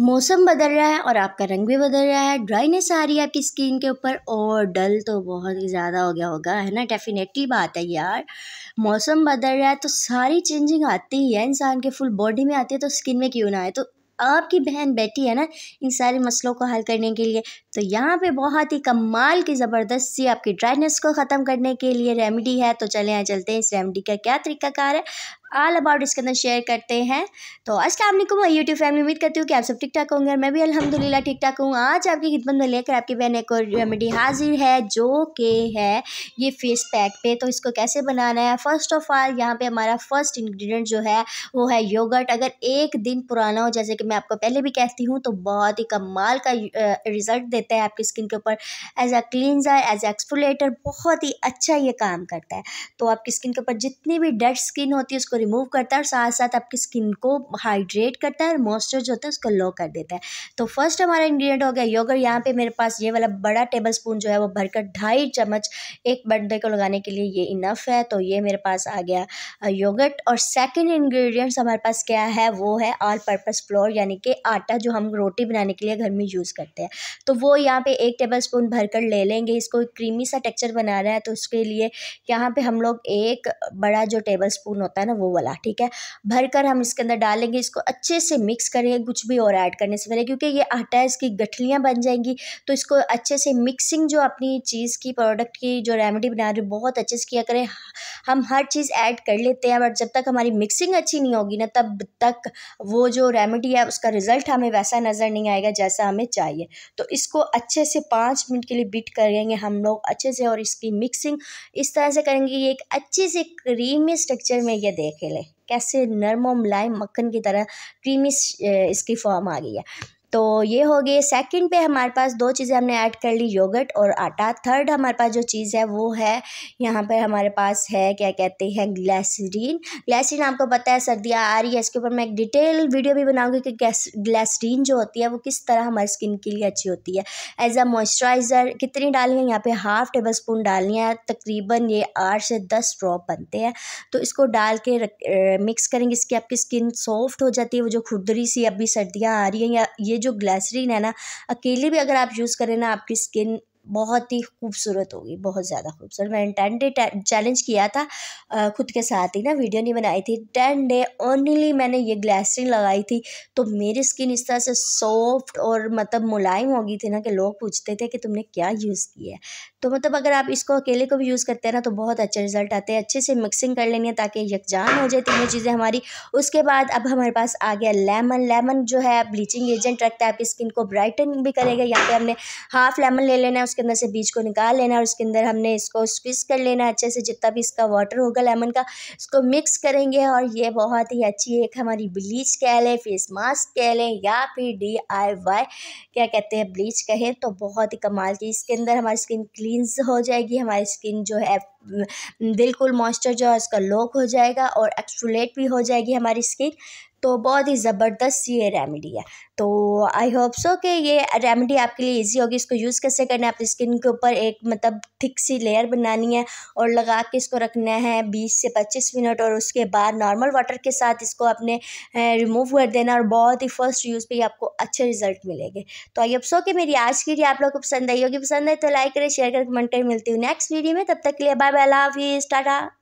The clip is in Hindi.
मौसम बदल रहा है और आपका रंग भी बदल रहा है ड्राइनेस आ रही है आपकी स्किन के ऊपर और डल तो बहुत ही ज़्यादा हो गया होगा है ना डेफिनेटली बात है यार मौसम बदल रहा है तो सारी चेंजिंग आती ही है इंसान के फुल बॉडी में आती है तो स्किन में क्यों ना आए तो आपकी बहन बैठी है ना इन सारे मसलों को हल करने के लिए तो यहाँ पे बहुत ही कमाल की ज़बरदस्त सी आपकी ड्राइनेस को ख़त्म करने के लिए रेमेडी है तो चले यहाँ चलते हैं इस रेमेडी का क्या तरीकाकार है ऑल अबाउट इसके अंदर शेयर करते हैं तो अस्सलाम वालेकुम यूट्यूब फैमिली उम्मीद करती हूँ कि आप सब ठीक ठाक होंगे और मैं भी अल्हम्दुलिल्लाह ठीक ठाक हूँ आज आपकी खिदमत में लेकर आपकी बहन एक और रेमेडी हाजिर है जो कि है ये फेस पैक पे तो इसको कैसे बनाना है फ़र्स्ट ऑफ ऑल यहाँ पे हमारा फर्स्ट इन्ग्रीडियंट जो है वो है योगर्ट अगर एक दिन पुराना हो जैसे कि मैं आपको पहले भी कहती हूँ तो बहुत ही कमाल का रिज़ल्ट देता है आपकी स्किन के ऊपर as a cleanser as exfoliator बहुत ही अच्छा ये काम करता है तो आपकी स्किन के ऊपर जितनी भी डेड स्किन होती है उसको रिमूव करता है और साथ साथ आपकी स्किन को हाइड्रेट करता है और मॉइस्चर जो होता है उसको लो कर देता है तो फर्स्ट हमारा इंग्रेडिएंट हो गया योगर्ट यहाँ पे मेरे पास ये वाला बड़ा टेबल स्पून जो है वो भरकर ढाई चम्मच एक बर्थडे को लगाने के लिए ये इनफ है तो ये मेरे पास आ गया योगर्ट और सेकेंड इन्ग्रीडियंट्स हमारे पास क्या है वो है ऑल पर्पज़ फ्लोर यानी कि आटा जो हम रोटी बनाने के लिए घर में यूज़ करते हैं तो वो यहाँ पर एक टेबल स्पून भर कर ले लेंगे इसको क्रीमी सा बना रहा है तो उसके लिए यहाँ पर हम लोग एक बड़ा जो टेबल स्पून होता है ना वो वाला ठीक है भर कर हम इसके अंदर डालेंगे इसको अच्छे से मिक्स करेंगे कुछ भी और ऐड करने से पहले क्योंकि ये आटा है इसकी गठलियाँ बन जाएंगी तो इसको अच्छे से मिक्सिंग जो अपनी चीज़ की प्रोडक्ट की जो रेमेडी बना रहे बहुत अच्छे से किया करें हम हर चीज़ ऐड कर लेते हैं बट जब तक हमारी मिक्सिंग अच्छी नहीं होगी ना तब तक वो जो रेमेडी है उसका रिज़ल्ट हमें वैसा नज़र नहीं आएगा जैसा हमें चाहिए तो इसको अच्छे से पाँच मिनट के लिए बीट करेंगे हम लोग अच्छे से और इसकी मिक्सिंग इस तरह से करेंगे ये एक अच्छे से क्रीमी स्ट्रक्चर में ये देख खेले कैसे नरम और मुलायम मक्खन की तरह क्रीमी इसकी फॉर्म आ गई है तो ये हो गई सेकंड पे हमारे पास दो चीज़ें हमने ऐड कर ली योगर्ट और आटा थर्ड हमारे पास जो चीज़ है वो है यहाँ पर हमारे पास है क्या कहते हैं ग्लासरीन ग्लासरीन आपको पता है सर्दियाँ आ रही है इसके ऊपर मैं एक डिटेल वीडियो भी बनाऊंगी कि ग्लासरीन जो होती है वो किस तरह हमारी स्किन के लिए अच्छी होती है एज अ मॉइस्चराइज़र कितनी डालनी है यहाँ पर हाफ़ टेबल स्पून डालनी है तकरीबन ये आठ से दस ड्रॉप बनते हैं तो इसको डाल के मिक्स करेंगे इसकी आपकी स्किन सॉफ्ट हो जाती है वो जो खुदरी सी अभी सर्दियाँ आ रही हैं या ये जो ग्लैसरीन है ना अकेले भी अगर आप यूज़ करें ना आपकी स्किन बहुत ही खूबसूरत होगी बहुत ज़्यादा खूबसूरत मैंने टेन डे चैलेंज किया था खुद के साथ ही ना वीडियो नहीं बनाई थी टेन डे ओनली मैंने ये ग्लासरिंग लगाई थी तो मेरी स्किन इस तरह से सॉफ्ट और मतलब मुलायम हो गई थी ना कि लोग पूछते थे कि तुमने क्या यूज़ किया है तो मतलब अगर आप इसको अकेले को भी यूज़ करते हैं ना तो बहुत अच्छे रिजल्ट आते हैं अच्छे से मिक्सिंग कर लेनी है ताकि यकजान हो जाए तीनों चीज़ें हमारी उसके बाद अब हमारे पास आ गया लेमन लेमन जो है ब्लीचिंग एजेंट रखता है आपकी स्किन को ब्राइटन भी करेगा यहाँ पर हमने हाफ लेमन ले लेना है उसके अंदर से बीज को निकाल लेना और उसके अंदर हमने इसको स्क्विज कर लेना अच्छे से जितना भी इसका वाटर होगा लेमन का इसको मिक्स करेंगे और ये बहुत ही अच्छी एक हमारी ब्लीच कह लें फेस मास्क कह लें या फिर डी क्या कहते हैं ब्लीच कहें तो बहुत ही कमाल की इसके अंदर हमारी स्किन क्लींस हो जाएगी हमारी स्किन जो है बिल्कुल मॉइस्चर जो है उसका लॉक हो जाएगा और एक्सफुलेट भी हो जाएगी हमारी स्किन तो बहुत ही ज़बरदस्त ये रेमेडी है तो आई होप सो कि ये रेमेडी आपके लिए इजी होगी इसको यूज़ कैसे करना है अपनी स्किन के ऊपर एक मतलब थिक सी लेयर बनानी है और लगा के इसको रखना है बीस से पच्चीस मिनट और उसके बाद नॉर्मल वाटर के साथ इसको अपने रिमूव कर देना और बहुत ही फर्स्ट यूज़ पर ही आपको अच्छे रिजल्ट मिलेंगे तो आइए अब सो के मेरी आज की आप लोग को पसंद आई होगी पसंद आई तो लाइक करें शेयर करें कमेंट करें मिलती हूँ नेक्स्ट वीडियो में तब तक के लिए बाय बाय लाव टाटा